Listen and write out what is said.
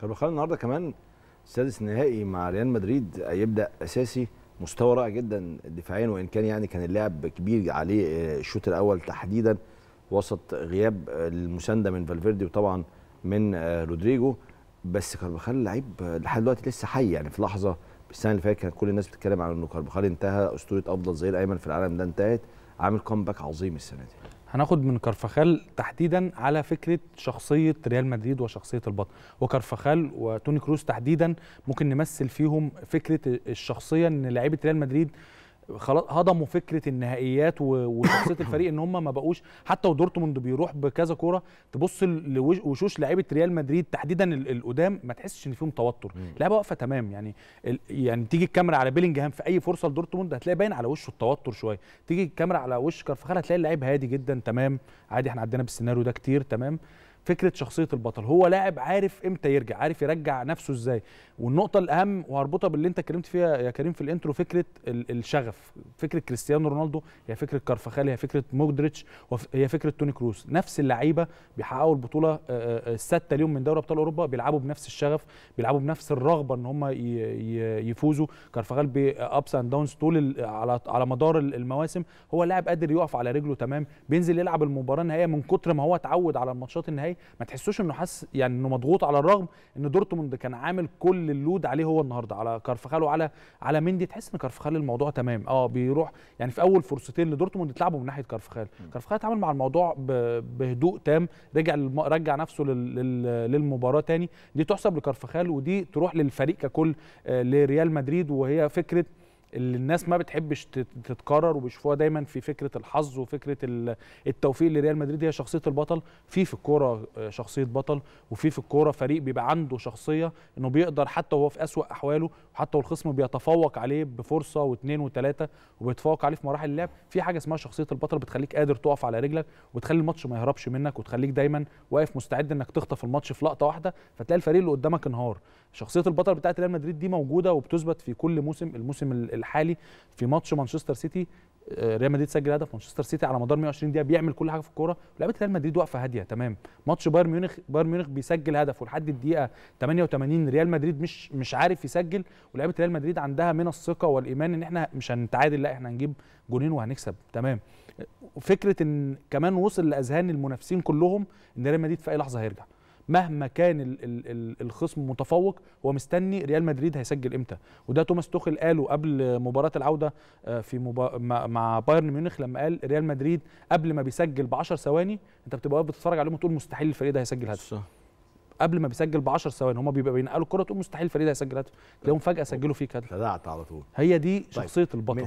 كارفاخال النهارده كمان سادس نهائي مع ريال مدريد هيبدا اساسي مستوى رائع جدا دفاعيا وان كان يعني كان اللعب كبير عليه آه، الشوط الاول تحديدا وسط غياب آه، المسانده من فالفيردي وطبعا من آه، رودريجو بس كارفاخال لعيب لحد دلوقتي لسه حي يعني في لحظه السنه اللي فاتت كانت كل الناس بتتكلم عن انه كارفاخال انتهى اسطوره افضل ظهير ايمن في العالم ده انتهت عامل كومباك عظيم السنه دي هناخد من كرفخال تحديدا على فكره شخصيه ريال مدريد وشخصيه البطل وكرفخال وتوني كروس تحديدا ممكن نمثل فيهم فكره الشخصيه ان لعيبه ريال مدريد خلاص هضموا فكره النهائيات وشخصيه الفريق ان هم ما بقوش حتى ودورتموند بيروح بكذا كوره تبص لوشوش لعيبه ريال مدريد تحديدا القدام ما تحسش ان فيهم توتر اللعبه واقفه تمام يعني يعني تيجي الكاميرا على بيلينجهام في اي فرصه لدورتموند هتلاقي باين على وشه التوتر شويه تيجي الكاميرا على وش كارفخال هتلاقي اللعيب هادي جدا تمام عادي احنا عدينا بالسيناريو ده كتير تمام فكره شخصيه البطل هو لاعب عارف امتى يرجع عارف يرجع نفسه ازاي والنقطه الاهم وهربطها باللي انت اتكلمت فيها يا كريم في الانترو فكره الشغف فكره كريستيانو رونالدو هي فكره كارفاخال هي فكره مودريتش هي فكره توني كروس نفس اللعيبه بيحققوا البطوله السادسه آه، آه، آه، اليوم من دوري ابطال اوروبا بيلعبوا بنفس الشغف بيلعبوا بنفس الرغبه ان هم يفوزوا كارفاخال بابس اند داونز طول على على مدار المواسم هو لاعب قادر يقف على رجله تمام بينزل يلعب المباراه النهائيه من كتر ما هو اتعود على الماتشات النهائيه النهائي ما تحسوش انه حاسس يعني انه مضغوط على الرغم ان دورتموند كان عامل كل اللود عليه هو النهارده على كارفخال وعلى على مندي تحس ان كارفخال الموضوع تمام اه بيروح يعني في اول فرصتين لدورتموند اتلعبوا من ناحيه كارفخال كارفخال اتعامل مع الموضوع بهدوء تام رجع رجع نفسه للمباراه تاني دي تحسب لكارفخال ودي تروح للفريق ككل آه، لريال مدريد وهي فكره اللي الناس ما بتحبش تتكرر وبيشوفوها دايما في فكره الحظ وفكره التوفيق لريال مدريد هي شخصيه البطل في في الكوره آه، شخصيه بطل وفي في الكوره فريق بيبقى عنده شخصيه انه بيقدر حتى وهو في اسوا احواله وحتى والخصم بيتفوق عليه بفرصه واثنين وثلاثه وبيتفوق عليه في مراحل اللعب في حاجه اسمها شخصيه البطل بتخليك قادر تقف على رجلك وتخلي الماتش ما يهربش منك وتخليك دايما واقف مستعد انك تخطف الماتش في لقطه واحده فتلاقي الفريق اللي قدامك انهار شخصيه البطل بتاعت ريال مدريد دي موجوده وبتثبت في كل موسم الموسم الحالي في ماتش مانشستر سيتي آه، ريال مدريد سجل هدف مانشستر سيتي على مدار 120 دقيقه بيعمل كل حاجه في الكوره لعيبه ريال مدريد واقفه هاديه تمام ماتش بايرن ميونخ بايرن ميونخ بيسجل هدف ولحد الدقيقه 88 ريال مدريد مش مش عارف يسجل ولعيبه ريال مدريد عندها من الثقه والايمان ان احنا مش هنتعادل لا احنا هنجيب جونين وهنكسب تمام فكره ان كمان وصل لاذهان المنافسين كلهم ان ريال مدريد في اي لحظه هيرجع مهما كان الـ الـ الخصم متفوق هو مستني ريال مدريد هيسجل امتى وده توماس توخل قاله قبل مباراه العوده آه، في مبا... مع بايرن ميونخ لما قال ريال مدريد قبل ما بيسجل ب 10 ثواني انت بتبقى واقف بتتفرج عليهم وتقول مستحيل الفريق ده هيسجل هدف صح. قبل ما بيسجل ب 10 ثواني هم بيبقى بينقلوا الكره تقول مستحيل الفريق ده هيسجل هدف تلاقيهم فجاه سجلوا فيك هدف خدعت على طول هي دي طيب. شخصيه البطل